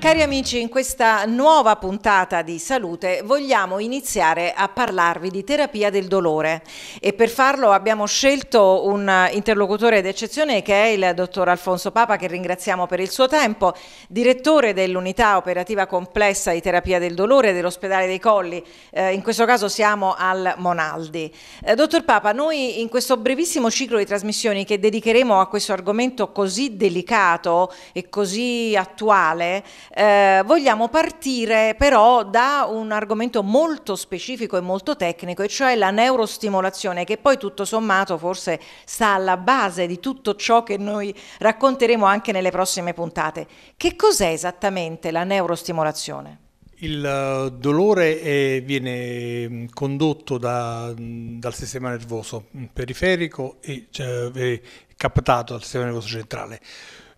Cari amici, in questa nuova puntata di salute vogliamo iniziare a parlarvi di terapia del dolore e per farlo abbiamo scelto un interlocutore d'eccezione che è il dottor Alfonso Papa che ringraziamo per il suo tempo, direttore dell'unità operativa complessa di terapia del dolore dell'ospedale dei Colli, eh, in questo caso siamo al Monaldi. Eh, dottor Papa, noi in questo brevissimo ciclo di trasmissioni che dedicheremo a questo argomento così delicato e così attuale, eh, vogliamo partire però da un argomento molto specifico e molto tecnico, e cioè la neurostimolazione, che poi tutto sommato forse sta alla base di tutto ciò che noi racconteremo anche nelle prossime puntate. Che cos'è esattamente la neurostimolazione? Il eh, dolore è, viene mm, condotto da, mm, dal sistema nervoso periferico e cioè, captato dal sistema nervoso centrale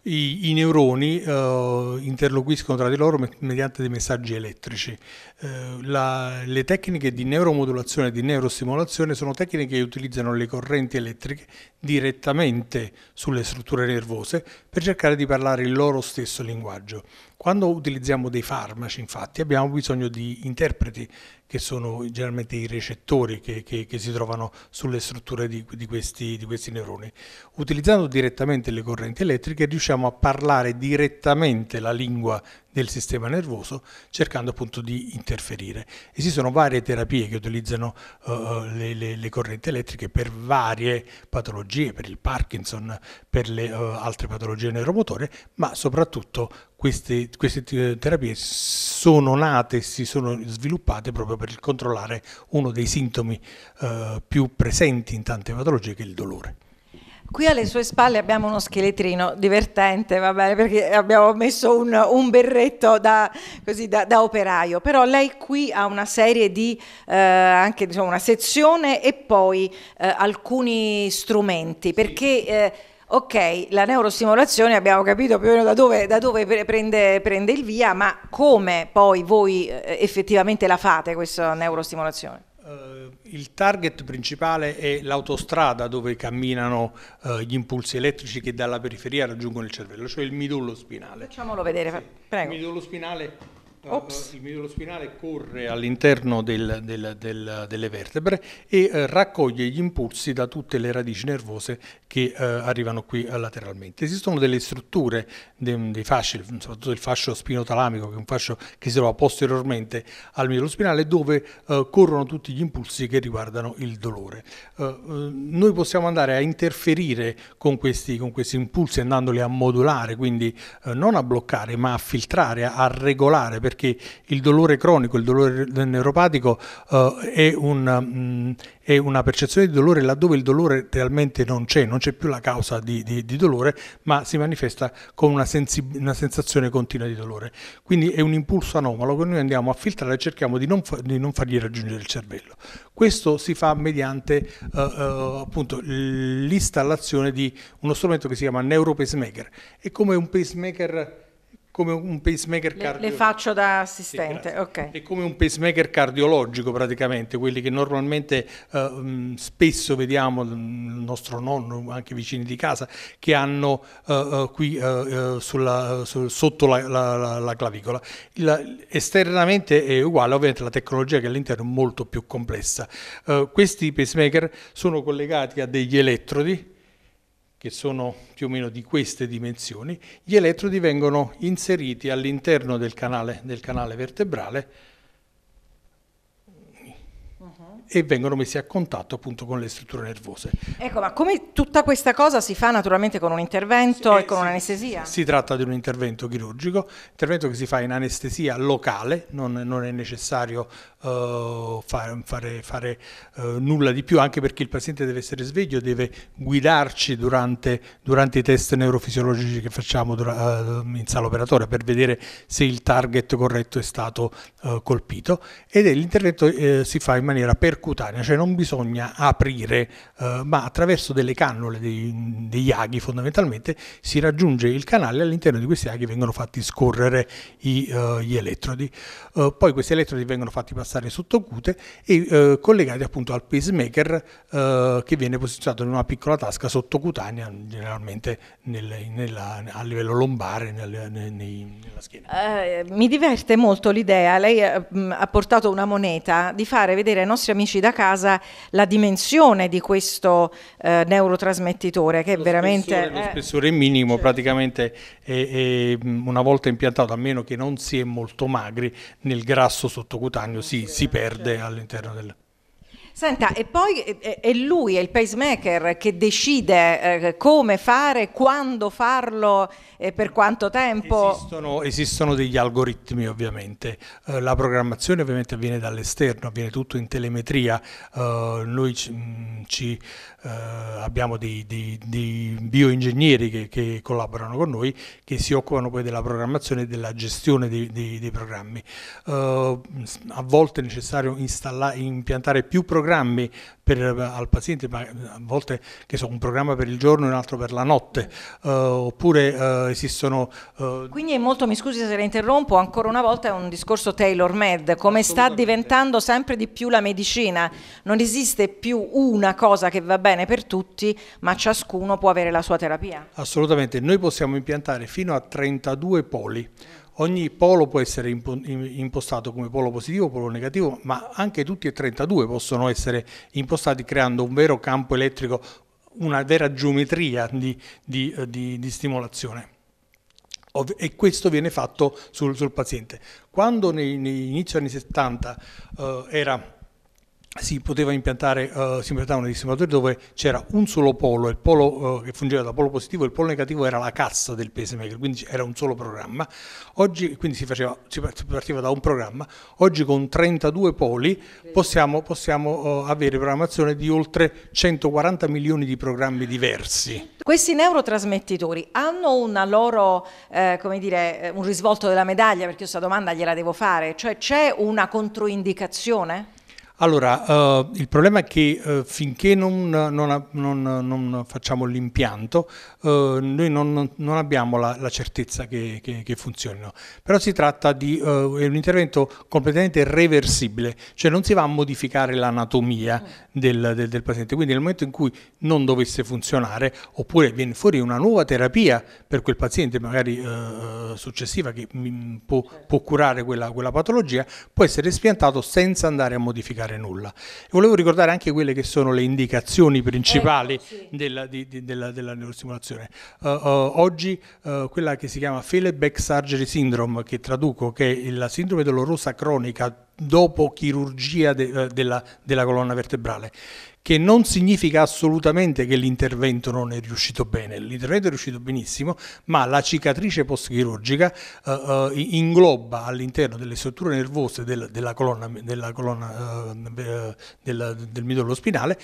i, i neuroni eh, interloquiscono tra di loro mediante dei messaggi elettrici. Eh, la, le tecniche di neuromodulazione e di neurostimolazione sono tecniche che utilizzano le correnti elettriche direttamente sulle strutture nervose per cercare di parlare il loro stesso linguaggio. Quando utilizziamo dei farmaci, infatti, abbiamo bisogno di interpreti che sono generalmente i recettori che, che, che si trovano sulle strutture di, di, questi, di questi neuroni. Utilizzando direttamente le correnti elettriche riusciamo a parlare direttamente la lingua del sistema nervoso cercando appunto di interferire. Esistono varie terapie che utilizzano uh, le, le, le, correnti elettriche per varie patologie, per il Parkinson, per le uh, altre patologie neuromotorie, ma soprattutto queste, queste eh, terapie sono nate e si sono sviluppate proprio per controllare uno dei sintomi uh, più presenti in tante patologie che è il dolore. Qui alle sue spalle abbiamo uno scheletrino divertente, va bene, perché abbiamo messo un, un berretto da, così, da, da, operaio, però lei qui ha una serie di, eh, anche diciamo, una sezione e poi eh, alcuni strumenti, perché... Eh, ok, la neurostimolazione abbiamo capito più o meno da dove, da dove prende, prende il via, ma come poi voi eh, effettivamente la fate questa neurostimolazione? il target principale è l'autostrada dove camminano eh, gli impulsi elettrici che dalla periferia raggiungono il cervello, cioè il midollo spinale. Facciamolo vedere, sì. prego. Il midollo spinale Ops. Eh, il midollo spinale corre all'interno del, del, del, delle vertebre e eh, raccoglie gli impulsi da tutte le radici nervose che eh, arrivano qui eh, lateralmente. Esistono delle strutture de, dei fasci, soprattutto il fascio spinotalamico, che è un fascio che si trova posteriormente al midollo spinale, dove eh, corrono tutti gli impulsi che riguardano il dolore. Eh, noi possiamo andare a interferire con questi, con questi impulsi andandoli a modulare, quindi non a bloccare, ma a filtrare, a regolare perché il dolore cronico, il dolore neuropatico eh, è, una, mh, mm, è, una percezione di dolore laddove il dolore realmente non c'è, non c'è più la causa di, di, di dolore, ma si manifesta con una, una, sensazione continua di dolore. Quindi è un impulso anomalo che noi andiamo a filtrare e cerchiamo di non, fa di non fargli raggiungere il cervello. Questo si fa mediante eh, eh l'installazione di uno strumento che si chiama neuropacemaker. È come un pacemaker come un pacemaker cardiologico. Le faccio da assistente, sì, ok. È come un pacemaker cardiologico praticamente, quelli che normalmente eh, mm, spesso vediamo, il nostro nonno, anche vicini di casa, che hanno eh, eh qui eh, eh sulla, su, sotto la, la, la clavicola. La, esternamente è uguale, ovviamente la tecnologia che all'interno è molto più complessa. Eh, questi pacemaker sono collegati a degli elettrodi che sono più o meno di queste dimensioni, gli elettrodi vengono inseriti all'interno del canale, del canale vertebrale e vengono messi a contatto appunto con le strutture nervose. Ecco, ma come tutta questa cosa si fa naturalmente con un intervento sì, e con sì, un'anestesia? Si tratta di un intervento chirurgico, intervento che si fa in anestesia locale, non, non è necessario uh, fare, fare, fare uh, nulla di più, anche perché il paziente deve essere sveglio, deve guidarci durante, durante i test neurofisiologici che facciamo dura, uh, in sala operatoria per vedere se il target corretto è stato eh, colpito ed è l'intervento si fa in maniera percorsa percutanea, cioè non bisogna aprire, eh, ma attraverso delle cannule, dei, degli aghi fondamentalmente, si raggiunge il canale e all'interno di questi aghi vengono fatti scorrere i, eh, gli elettrodi. Eh, poi questi elettrodi vengono fatti passare sotto cute e eh, collegati appunto al pacemaker eh, che viene posizionato in una piccola tasca sottocutanea, generalmente nel, nella, a livello lombare, nel, nel, nella schiena. Eh, mi diverte molto l'idea, lei ha portato una moneta, di fare vedere ai nostri amici amici da casa la dimensione di questo eh, neurotrasmettitore che lo è veramente... Spessore, è... Lo spessore minimo certo. praticamente è, è una volta impiantato, a meno che non si è molto magri, nel grasso sottocutaneo si, si certo. perde certo. all'interno del... Senta, e poi è lui, è il pacemaker che decide eh, come fare, quando farlo e per quanto tempo? Esistono, esistono degli algoritmi ovviamente, eh, la programmazione ovviamente avviene dall'esterno, avviene tutto in telemetria, eh, noi ci, mm, ci eh, abbiamo dei, dei, dei bioingegneri che, che, collaborano con noi che si occupano poi della programmazione e della gestione dei, dei programmi. Eh, a volte è necessario impiantare più programmi per, al paziente, ma a volte che so, un programma per il giorno e un altro per la notte, eh, oppure eh, esistono... Eh, Quindi è molto, mi scusi se la interrompo, ancora una volta è un discorso tailor-made, come sta diventando sempre di più la medicina, non esiste più una cosa che va bene bene per tutti, ma ciascuno può avere la sua terapia. Assolutamente, noi possiamo impiantare fino a 32 poli. Ogni polo può essere impostato come polo positivo, polo negativo, ma anche tutti e 32 possono essere impostati creando un vero campo elettrico, una vera geometria di, di, eh, di, di stimolazione e questo viene fatto sul, sul paziente. Quando negli inizi anni 70 eh, era si poteva impiantare, uh, si impiantavano dei simulatori dove c'era un solo polo, il polo uh, che fungeva da polo positivo e il polo negativo era la cassa del pacemaker, quindi era un solo programma. Oggi, quindi si, faceva, si partiva da un programma, oggi con 32 poli possiamo, possiamo uh, avere programmazione di oltre 140 milioni di programmi diversi. Questi neurotrasmettitori hanno una loro, eh, come dire, un risvolto della medaglia, perché io questa domanda gliela devo fare, cioè c'è una controindicazione? Allora, eh, il problema è che eh, finché non, non, non, non facciamo l'impianto, eh, noi non, abbiamo la, la certezza che, che, che, funzionino. Però si tratta di eh, un intervento completamente reversibile, cioè non si va a modificare l'anatomia mm. del, del, del paziente. Quindi nel momento in cui non dovesse funzionare, oppure viene fuori una nuova terapia per quel paziente, magari eh, eh, successiva, che mm, può, può curare quella, quella patologia, può essere spiantato senza andare a modificare fare nulla. E volevo ricordare anche quelle che sono le indicazioni ecco, principali ecco, sì. della, di, di, della, della, neurostimolazione. Uh, eh, uh, eh, oggi uh, quella che si chiama Feedback Surgery Syndrome, che traduco, che è la sindrome dolorosa cronica dopo chirurgia de, eh, della, della colonna vertebrale, che non significa assolutamente che l'intervento non è riuscito bene, l'intervento è riuscito benissimo, ma la cicatrice postchirurgica eh, eh ingloba all'interno delle strutture nervose del, della colonna, della colonna eh, eh del, del, midollo spinale,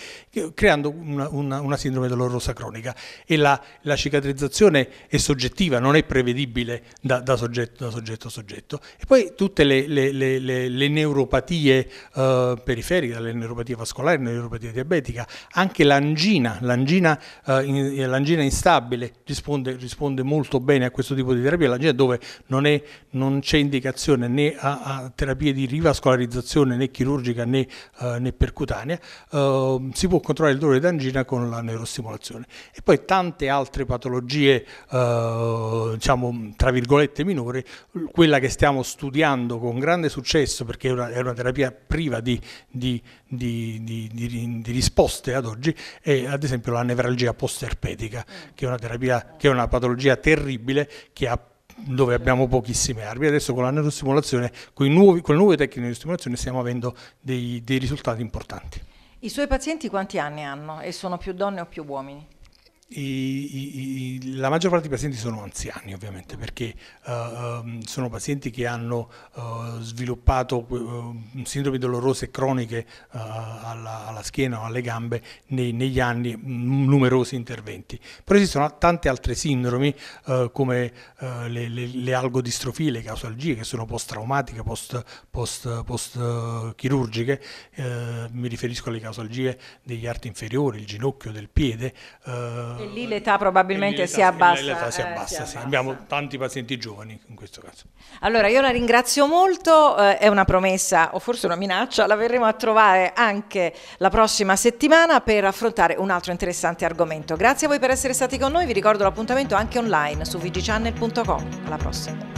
creando una, una, una sindrome dolorosa cronica e la, la, cicatrizzazione è soggettiva, non è prevedibile da, da, soggetto, da soggetto, a soggetto. E poi tutte le, le, le, le neuropatie eh, periferiche, dalle neuropatie vascolari, neuropatia diabetica, anche l'angina, l'angina, eh, in, eh, l'angina instabile risponde, risponde, molto bene a questo tipo di terapia, l'angina dove non, è, non c'è indicazione né a, a, terapie di rivascolarizzazione né chirurgica né, eh, né percutanea, eh, si può controllare il dolore d'angina con la neurostimolazione. E poi tante altre patologie, eh, diciamo, tra virgolette minore, quella che stiamo studiando con grande successo perché è una, è una terapia priva di, di, di, di, risposte ad oggi, è ad esempio la nevralgia posterpetica, mm. che è una, terapia, che è una patologia terribile che ha dove abbiamo pochissime armi. Adesso con la neurostimolazione, con, nuovi, con le nuove tecniche di stimolazione stiamo avendo dei, dei risultati importanti. I suoi pazienti quanti anni hanno e sono più donne o più uomini? I, i, i, la maggior parte dei pazienti sono anziani ovviamente perché uh, sono pazienti che hanno uh, sviluppato eh, uh, sindromi dolorose croniche alla, alla, schiena o alle gambe nei, negli anni mm, numerosi interventi però esistono tante altre sindromi come le, le, le, algodistrofie le causalgie che sono post traumatiche post, post, post chirurgiche mi riferisco alle causalgie degli arti inferiori il ginocchio del piede e lì l'età probabilmente lì si abbassa. L'età si eh, abbassa, eh, si abbassa. Abbiamo tanti pazienti giovani in questo caso. Allora, io la ringrazio molto, eh, è una promessa o forse una minaccia, la verremo a trovare anche la prossima settimana per affrontare un altro interessante argomento. Grazie a voi per essere stati con noi, vi ricordo l'appuntamento anche online su vgchannel.com. Alla prossima.